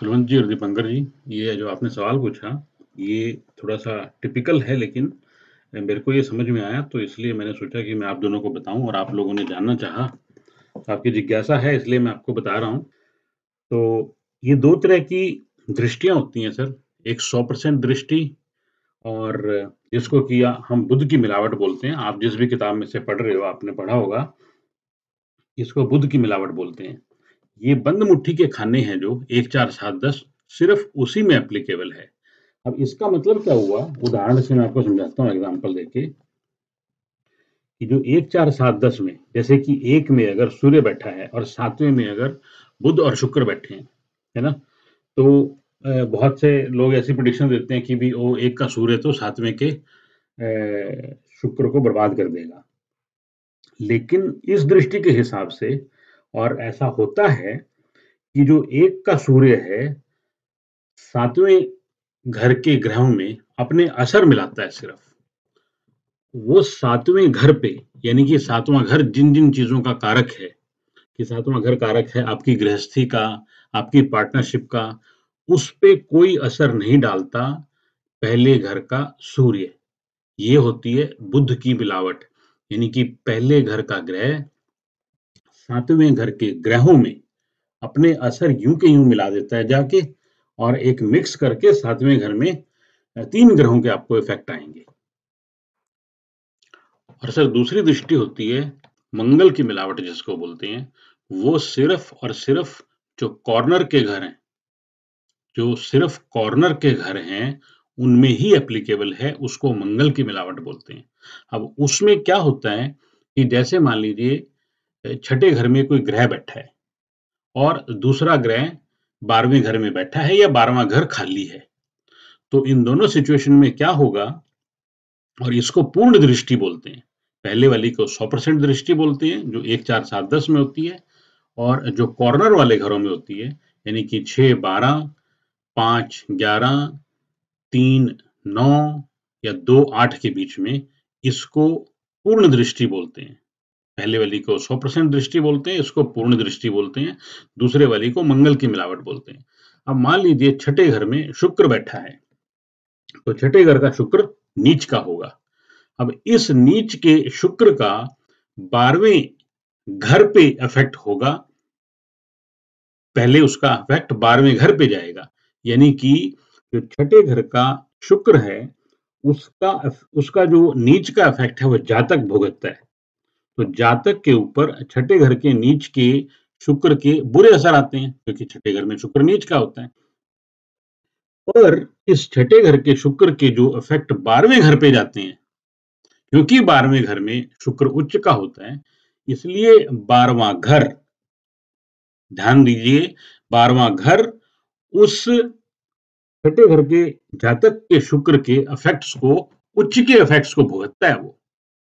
कुलवंत जी और दीपंकर जी ये जो आपने सवाल पूछा ये थोड़ा सा टिपिकल है लेकिन मेरे को ये समझ में आया तो इसलिए मैंने सोचा कि मैं आप दोनों को बताऊं और आप लोगों ने जानना चाहा तो आपकी जिज्ञासा है इसलिए मैं आपको बता रहा हूं तो ये दो तरह की दृष्टियां होती हैं सर एक सौ परसेंट दृष्टि और जिसको कि हम बुद्ध की मिलावट बोलते हैं आप जिस भी किताब में से पढ़ रहे हो आपने पढ़ा होगा इसको बुद्ध की मिलावट बोलते हैं ये बंद मुट्ठी के खाने हैं जो एक चार सात दस सिर्फ उसी में एप्लीकेबल है अब इसका मतलब क्या हुआ उदाहरण से मैं आपको समझाता हूँ एग्जाम्पल देके कि जो एक चार सात दस में जैसे कि एक में अगर सूर्य बैठा है और सातवें में अगर बुद्ध और शुक्र बैठे हैं है ना तो बहुत से लोग ऐसी प्रडिक्शन देते हैं कि भी वो एक का सूर्य तो सातवें के शुक्र को बर्बाद कर देगा लेकिन इस दृष्टि के हिसाब से और ऐसा होता है कि जो एक का सूर्य है सातवें घर के ग्रहों में अपने असर मिलाता है सिर्फ वो सातवें घर पे यानी कि सातवां घर जिन जिन चीजों का कारक है कि सातवां घर कारक है आपकी गृहस्थी का आपकी पार्टनरशिप का उस पे कोई असर नहीं डालता पहले घर का सूर्य ये होती है बुद्ध की मिलावट यानी कि पहले घर का ग्रह सातवें घर के ग्रहों में अपने असर यूं के यूं मिला देता है जाके और एक मिक्स करके सातवें घर में तीन ग्रहों के आपको इफेक्ट आएंगे और सर दूसरी दृष्टि होती है मंगल की मिलावट जिसको बोलते हैं वो सिर्फ और सिर्फ जो कॉर्नर के घर हैं जो सिर्फ कॉर्नर के घर हैं उनमें ही एप्लीकेबल है उसको मंगल की मिलावट बोलते हैं अब उसमें क्या होता है कि जैसे मान लीजिए छठे घर में कोई ग्रह बैठा है और दूसरा ग्रह बारहवें घर में बैठा है या बारहवा घर खाली है तो इन दोनों सिचुएशन में क्या होगा और इसको पूर्ण दृष्टि बोलते हैं पहले वाली को 100 परसेंट दृष्टि बोलते हैं जो एक चार सात दस में होती है और जो कॉर्नर वाले घरों में होती है यानी कि छ बारह पांच ग्यारह तीन नौ या दो आठ के बीच में इसको पूर्ण दृष्टि बोलते हैं पहले वाली को 100 परसेंट दृष्टि बोलते हैं इसको पूर्ण दृष्टि बोलते हैं दूसरे वाली को मंगल की मिलावट बोलते हैं अब मान लीजिए छठे घर में शुक्र बैठा है तो छठे घर का शुक्र नीच का होगा अब इस नीच के शुक्र का बारहवें घर पे इफेक्ट होगा पहले उसका इफेक्ट बारहवें घर पे जाएगा यानी कि जो छठे घर का शुक्र है उसका उसका जो नीच का इफेक्ट है वह जातक भुगतता है तो जातक के ऊपर छठे घर के नीच के शुक्र के बुरे असर आते हैं क्योंकि छठे घर में शुक्र नीच का होता है और इस छठे घर के शुक्र के जो इफेक्ट बारहवें घर पे जाते हैं क्योंकि बारहवें घर में शुक्र उच्च का होता है इसलिए बारवा घर ध्यान दीजिए बारवा घर उस छठे घर के जातक के शुक्र के इफेक्ट्स को उच्च के इफेक्ट्स को भुगतता है वो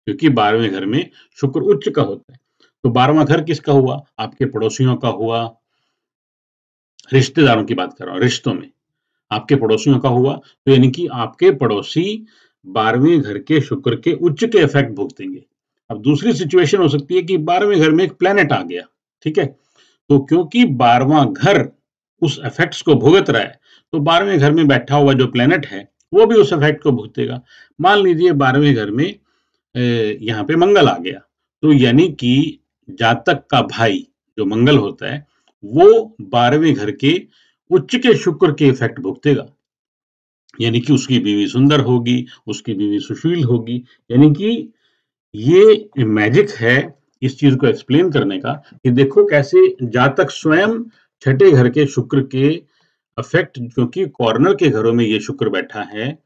क्योंकि बारहवें घर में शुक्र उच्च का होता है तो बारहवा घर किसका हुआ आपके पड़ोसियों का हुआ रिश्तेदारों की बात कर रहा हूं रिश्तों में आपके पड़ोसियों का हुआ तो यानी कि आपके पड़ोसी बारहवें घर के शुक्र के उच्च के इफेक्ट भुगतेंगे अब दूसरी सिचुएशन हो सकती है कि बारहवें घर में एक प्लेनेट आ गया ठीक है तो क्योंकि बारहवा घर उस इफेक्ट्स को भुगत रहा है तो बारहवें घर में बैठा हुआ जो प्लेनेट है वो भी उस इफेक्ट को भुगतेगा मान लीजिए बारहवें घर में यहाँ पे मंगल आ गया तो यानी कि जातक का भाई जो मंगल होता है वो बारहवें घर के उच्च के शुक्र के इफेक्ट भुगतेगा यानी कि उसकी बीवी सुंदर होगी उसकी बीवी सुशील होगी यानी कि ये मैजिक है इस चीज को एक्सप्लेन करने का कि देखो कैसे जातक स्वयं छठे घर के शुक्र के अफेक्ट क्योंकि कॉर्नर के घरों में ये शुक्र बैठा है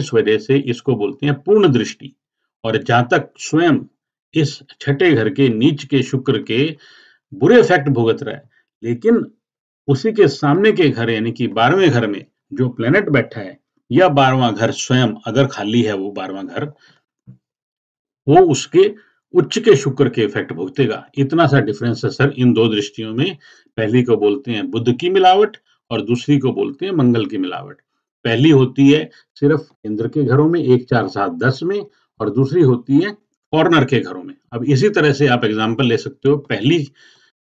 इस वजह से इसको बोलते हैं पूर्ण दृष्टि और जातक स्वयं इस छठे घर के नीच के शुक्र के बुरे इफेक्ट भुगत रहा है लेकिन उसी के सामने के घर यानी कि बारहवें घर में जो प्लेनेट बैठा है या बारवा घर स्वयं अगर खाली है वो बारवा घर वो उसके उच्च के शुक्र के इफेक्ट भुगतेगा इतना सा डिफरेंस है सर इन दो दृष्टियों में पहली को बोलते हैं बुद्ध की मिलावट और दूसरी को बोलते हैं मंगल की मिलावट पहली होती है सिर्फ इंद्र के घरों में एक चार सात दस में और दूसरी होती है फॉरनर के घरों में अब इसी तरह से आप एग्जाम्पल ले सकते हो पहली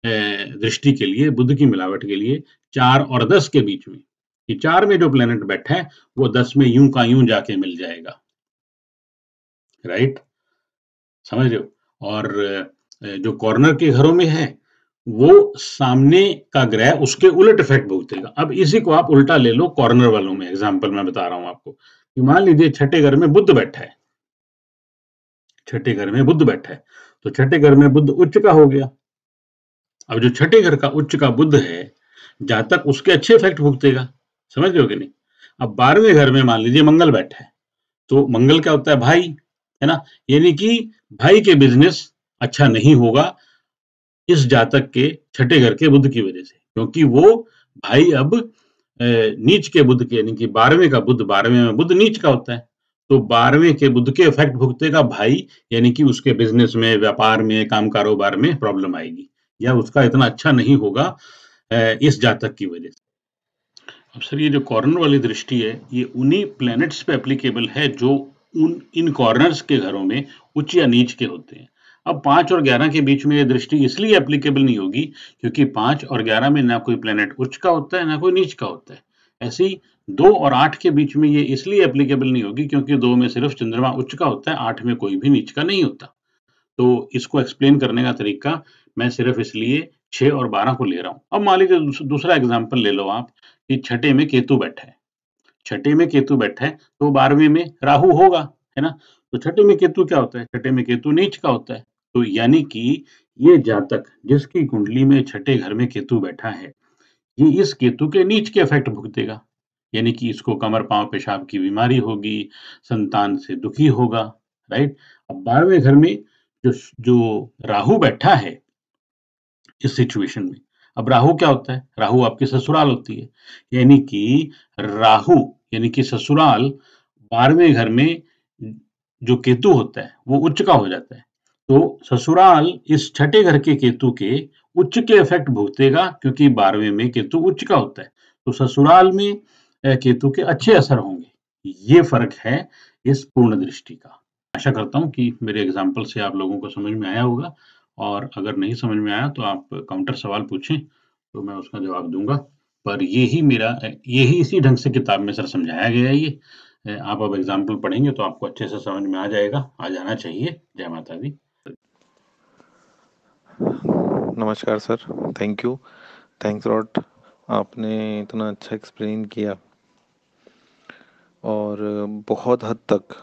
दृष्टि के लिए बुद्ध की मिलावट के लिए चार और दस के बीच में कि चार में जो प्लेनेट बैठा है वो दस में यूं का यूं जाके मिल जाएगा राइट समझ रहे हो और जो कॉर्नर के घरों में है वो सामने का ग्रह उसके उलट इफेक्ट भुगतेगा अब इसी को आप उल्टा ले लो कॉर्नर वालों में एग्जाम्पल मैं बता रहा हूं आपको कि मान लीजिए छठे घर में बुद्ध बैठा है छठे घर में बुद्ध बैठा है तो छठे घर में बुद्ध उच्च का हो गया अब जो छठे घर का उच्च का बुद्ध है जातक उसके अच्छे इफेक्ट भुगतेगा समझ लो कि नहीं अब बारहवें घर में मान लीजिए मंगल बैठा है तो मंगल क्या होता है भाई है ना यानी कि भाई के बिजनेस अच्छा नहीं होगा इस जातक के छठे घर के बुद्ध की वजह से क्योंकि वो भाई अब नीच के बुद्ध के यानी कि बारहवें का बुद्ध बारहवें में बुद्ध नीच का होता है तो बारहवें के बुद्ध के इफेक्ट भुगतेगा भाई यानी कि उसके बिजनेस में व्यापार में काम कारोबार में प्रॉब्लम आएगी या उसका इतना अच्छा नहीं होगा इस जातक की वजह से अब सर ये जो कॉर्नर वाली दृष्टि है ये उन्हीं प्लैनेट्स पे एप्लीकेबल है जो उन इन कॉर्नर्स के घरों में उच्च या नीच के होते हैं अब पांच और ग्यारह के बीच में ये दृष्टि इसलिए एप्लीकेबल नहीं होगी क्योंकि पांच और ग्यारह में ना कोई प्लेनेट उच्च का होता है ना कोई नीच का होता है ऐसी दो और आठ के बीच में ये इसलिए एप्लीकेबल नहीं होगी क्योंकि दो में सिर्फ चंद्रमा उच्च का होता है आठ में कोई भी नीच का नहीं होता तो इसको एक्सप्लेन करने का तरीका मैं सिर्फ इसलिए छह और बारह को ले रहा हूं अब मान लीजिए दूसरा एग्जाम्पल ले लो आप कि छठे में केतु बैठा है छठे में केतु बैठा है तो बारहवें में राहु होगा है ना तो छठे में केतु क्या होता है छठे में केतु नीच का होता है तो यानी कि ये जातक जिसकी कुंडली में छठे घर में केतु बैठा है ये इस केतु के नीच के इफेक्ट भुगतेगा यानी कि इसको कमर पांव पेशाब की बीमारी होगी संतान से दुखी होगा राइट अब बारहवें घर में जो जो राहु बैठा है इस सिचुएशन में अब राहु क्या होता है राहु आपकी ससुराल होती है यानी कि राहु यानी कि ससुराल बारहवें घर में जो केतु होता है वो उच्च का हो जाता है तो ससुराल इस छठे घर के केतु के उच्च के इफेक्ट भुगतेगा क्योंकि बारहवें में केतु उच्च का होता है तो ससुराल में केतु के अच्छे असर होंगे ये फर्क है इस पूर्ण दृष्टि का आशा करता हूँ कि मेरे एग्जाम्पल से आप लोगों को समझ में आया होगा और अगर नहीं समझ में आया तो आप काउंटर सवाल पूछें तो मैं उसका जवाब दूंगा पर यही मेरा यही इसी ढंग से किताब में सर समझाया गया है ये आप अब एग्जाम्पल पढ़ेंगे तो आपको अच्छे से समझ में आ जाएगा आ जाना चाहिए जय माता दी नमस्कार सर थैंक यू थैंक्स रॉट आपने इतना अच्छा एक्सप्लेन किया और बहुत हद तक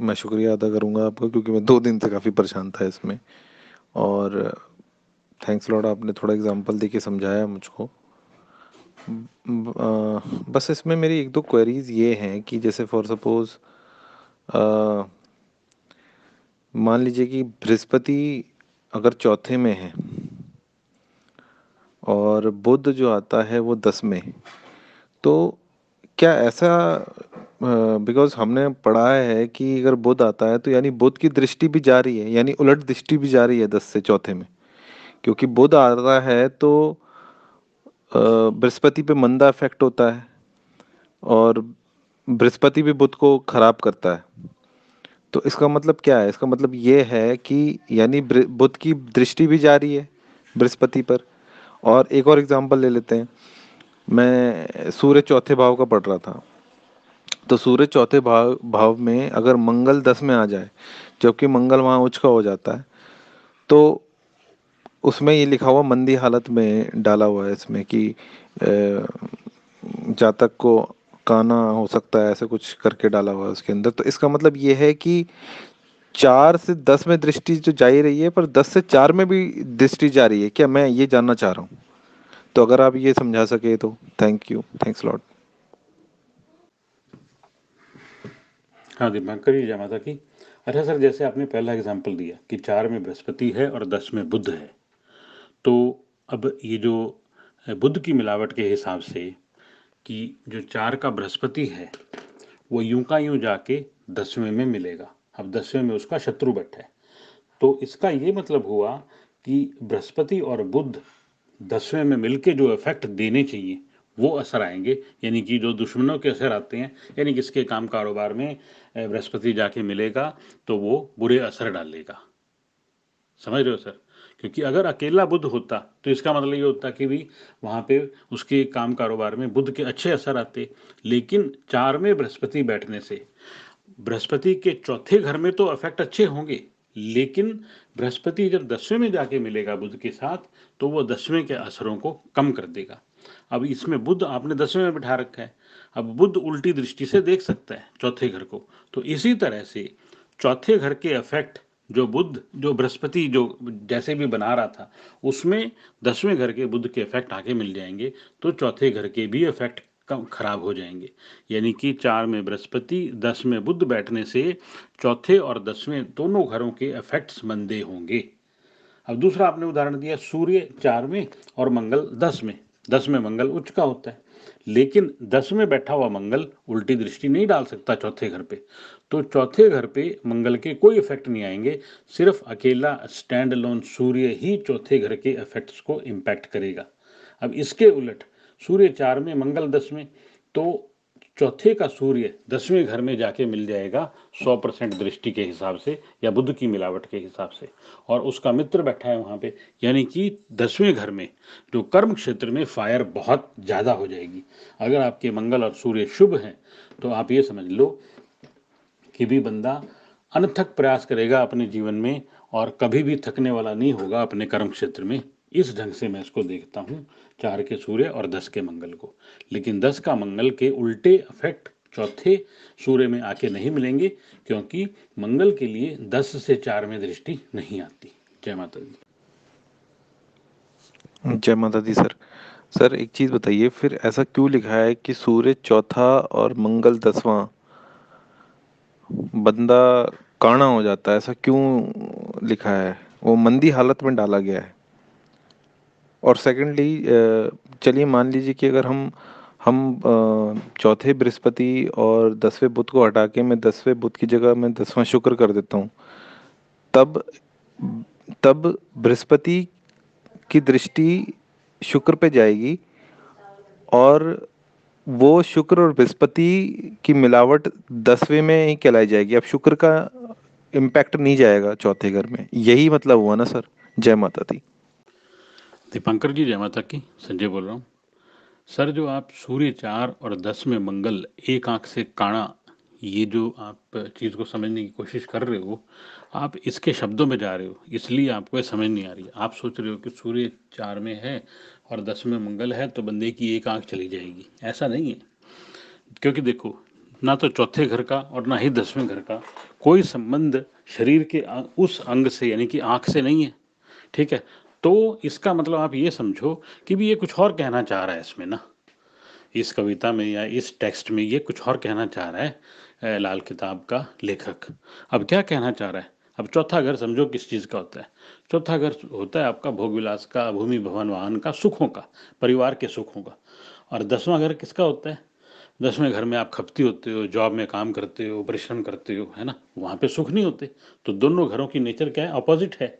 मैं शुक्रिया अदा करूँगा आपका क्योंकि मैं दो दिन से काफ़ी परेशान था इसमें और थैंक्स लॉर्ड आपने थोड़ा एग्जांपल देके समझाया मुझको बस इसमें मेरी एक दो क्वेरीज ये हैं कि जैसे फॉर सपोज़ मान लीजिए कि बृहस्पति अगर चौथे में है और बुद्ध जो आता है वो दस में तो क्या ऐसा बिकॉज हमने पढ़ा है कि अगर बुध आता है तो यानी बुद्ध की दृष्टि भी जा रही है यानी उलट दृष्टि भी जा रही है दस से चौथे में क्योंकि बुध आता है तो बृहस्पति पे मंदा इफेक्ट होता है और बृहस्पति भी बुद्ध को खराब करता है तो इसका मतलब क्या है इसका मतलब ये है कि यानी बुद्ध की दृष्टि भी जा रही है बृहस्पति पर और एक और एग्जाम्पल ले लेते हैं मैं सूर्य चौथे भाव का पढ़ रहा था तो सूर्य चौथे भाव भाव में अगर मंगल दस में आ जाए जबकि मंगल वहाँ उच्च का हो जाता है तो उसमें ये लिखा हुआ मंदी हालत में डाला हुआ है इसमें कि जातक को काना हो सकता है ऐसा कुछ करके डाला हुआ है उसके अंदर तो इसका मतलब ये है कि चार से दस में दृष्टि जो जा ही रही है पर दस से चार में भी दृष्टि जा रही है क्या मैं ये जानना चाह रहा हूँ तो अगर आप ये समझा सके तो थैंक यू थैंक्स लॉट हाँ दिमाकर जी माता की अच्छा सर जैसे आपने पहला एग्जाम्पल दिया कि चार में बृहस्पति है और दस में बुद्ध है तो अब ये जो बुद्ध की मिलावट के हिसाब से कि जो चार का बृहस्पति है वो यूं का यूं जाके दसवें में मिलेगा अब दसवें में उसका शत्रु बैठा है तो इसका ये मतलब हुआ कि बृहस्पति और बुद्ध दसवें में मिलके जो इफेक्ट देने चाहिए वो असर आएंगे यानी कि जो दुश्मनों के असर आते हैं यानी किसके काम कारोबार में बृहस्पति जाके मिलेगा तो वो बुरे असर डालेगा समझ रहे हो सर क्योंकि अगर अकेला बुद्ध होता तो इसका मतलब ये होता कि भी वहाँ पे उसके काम कारोबार में बुद्ध के अच्छे असर आते लेकिन चार में बृहस्पति बैठने से बृहस्पति के चौथे घर में तो अफेक्ट अच्छे होंगे लेकिन बृहस्पति जब दसवें में जाके मिलेगा बुद्ध के साथ तो वो दसवें के असरों को कम कर देगा अब इसमें बुद्ध आपने दसवें में बिठा रखा है अब बुद्ध उल्टी दृष्टि से देख सकता है चौथे घर को तो इसी तरह से चौथे घर के अफेक्ट जो बुद्ध जो बृहस्पति जो जैसे भी बना रहा था उसमें दसवें घर के बुद्ध के इफेक्ट आके मिल जाएंगे तो चौथे घर के भी इफेक्ट कम खराब हो जाएंगे यानी कि चार में बृहस्पति दस में बुद्ध बैठने से चौथे और दसवें दोनों घरों के इफेक्ट्स मंदे होंगे अब दूसरा आपने उदाहरण दिया सूर्य चार में और मंगल दस में दस में मंगल उच्च का होता है लेकिन दस में बैठा हुआ मंगल उल्टी दृष्टि नहीं डाल सकता चौथे घर पे तो चौथे घर पे मंगल के कोई इफेक्ट नहीं आएंगे सिर्फ अकेला स्टैंड लोन सूर्य ही चौथे घर के इफेक्ट्स को इम्पैक्ट करेगा अब इसके उलट सूर्य चार में मंगल दस में तो चौथे का सूर्य दसवें घर में जाके मिल जाएगा सौ परसेंट दृष्टि के हिसाब से या बुद्ध की मिलावट के हिसाब से और उसका मित्र बैठा है वहां पे यानी कि दसवें घर में जो कर्म क्षेत्र में फायर बहुत ज़्यादा हो जाएगी अगर आपके मंगल और सूर्य शुभ हैं तो आप ये समझ लो कि भी बंदा अनथक प्रयास करेगा अपने जीवन में और कभी भी थकने वाला नहीं होगा अपने कर्म क्षेत्र में इस ढंग से मैं इसको देखता हूँ चार के सूर्य और दस के मंगल को लेकिन दस का मंगल के उल्टे अफेक्ट चौथे सूर्य में आके नहीं मिलेंगे क्योंकि मंगल के लिए दस से चार में दृष्टि नहीं आती जय माता दी जय माता दी सर सर एक चीज बताइए फिर ऐसा क्यों लिखा है कि सूर्य चौथा और मंगल दसवां बंदा काणा हो जाता है ऐसा क्यों लिखा है वो मंदी हालत में डाला गया है और सेकेंडली चलिए मान लीजिए कि अगर हम हम चौथे बृहस्पति और दसवें बुध को हटा के मैं दसवें बुध की जगह मैं दसवां शुक्र कर देता हूँ तब तब बृहस्पति की दृष्टि शुक्र पे जाएगी और वो शुक्र और बृहस्पति की मिलावट दसवें में ही कहलाई जाएगी अब शुक्र का इम्पैक्ट नहीं जाएगा चौथे घर में यही मतलब हुआ ना सर जय माता दी दीपांकर जी जय माता की संजय बोल रहा हूँ सर जो आप सूर्य चार और दस में मंगल एक आंख से काणा ये जो आप चीज़ को समझने की कोशिश कर रहे हो आप इसके शब्दों में जा रहे हो इसलिए आपको यह समझ नहीं आ रही आप सोच रहे हो कि सूर्य चार में है और दस में मंगल है तो बंदे की एक आंख चली जाएगी ऐसा नहीं है क्योंकि देखो ना तो चौथे घर का और ना ही दसवें घर का कोई संबंध शरीर के उस अंग से यानी कि आँख से नहीं है ठीक है तो इसका मतलब आप ये समझो कि भी ये कुछ और कहना चाह रहा है इसमें ना इस कविता में या इस टेक्स्ट में ये कुछ और कहना चाह रहा है लाल किताब का लेखक अब क्या कहना चाह रहा है अब चौथा घर समझो किस चीज़ का होता है चौथा घर होता है आपका भोग विलास का भूमि भवन वाहन का सुखों का परिवार के सुखों का और दसवां घर किसका होता है दसवें घर में आप खपती होते हो जॉब में काम करते हो परिश्रम करते हो है ना वहाँ पे सुख नहीं होते तो दोनों घरों की नेचर क्या है अपोजिट है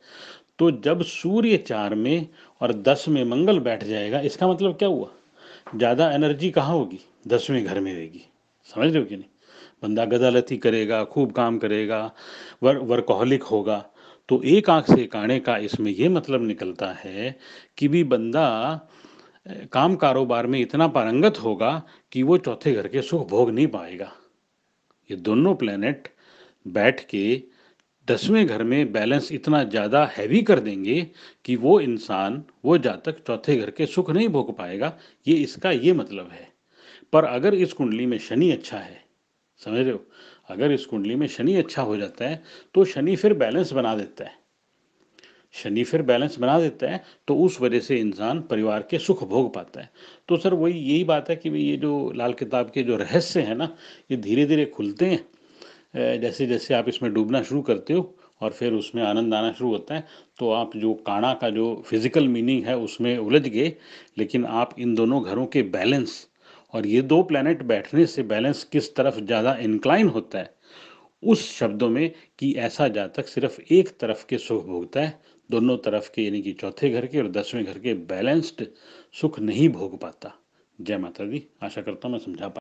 तो जब सूर्य चार में और दस में मंगल बैठ जाएगा इसका मतलब क्या हुआ ज़्यादा एनर्जी कहाँ होगी दसवें घर में रहेगी समझ रहे हो कि नहीं बंदा गदालती करेगा खूब काम करेगा वर वर्कोहलिक होगा तो एक आंख से काणे का इसमें यह मतलब निकलता है कि भी बंदा काम कारोबार में इतना पारंगत होगा कि वो चौथे घर के सुख भोग नहीं पाएगा ये दोनों प्लेनेट बैठ के दसवें घर में बैलेंस इतना ज़्यादा हैवी कर देंगे कि वो इंसान वो जातक चौथे घर के सुख नहीं भोग पाएगा ये इसका ये मतलब है पर अगर इस कुंडली में शनि अच्छा है समझ रहे हो अगर इस कुंडली में शनि अच्छा हो जाता है तो शनि फिर बैलेंस बना देता है शनि फिर बैलेंस बना देता है तो उस वजह से इंसान परिवार के सुख भोग पाता है तो सर वही यही बात है कि भाई ये जो लाल किताब के जो रहस्य है ना ये धीरे धीरे खुलते हैं जैसे जैसे आप इसमें डूबना शुरू करते हो और फिर उसमें आनंद आना शुरू होता है तो आप जो काणा का जो फिजिकल मीनिंग है उसमें उलझ गए लेकिन आप इन दोनों घरों के बैलेंस और ये दो प्लानट बैठने से बैलेंस किस तरफ ज़्यादा इंक्लाइन होता है उस शब्दों में कि ऐसा जातक सिर्फ एक तरफ के सुख भोगता है दोनों तरफ के यानी कि चौथे घर के और दसवें घर के बैलेंस्ड सुख नहीं भोग पाता जय माता दी आशा करता हूँ मैं समझा पा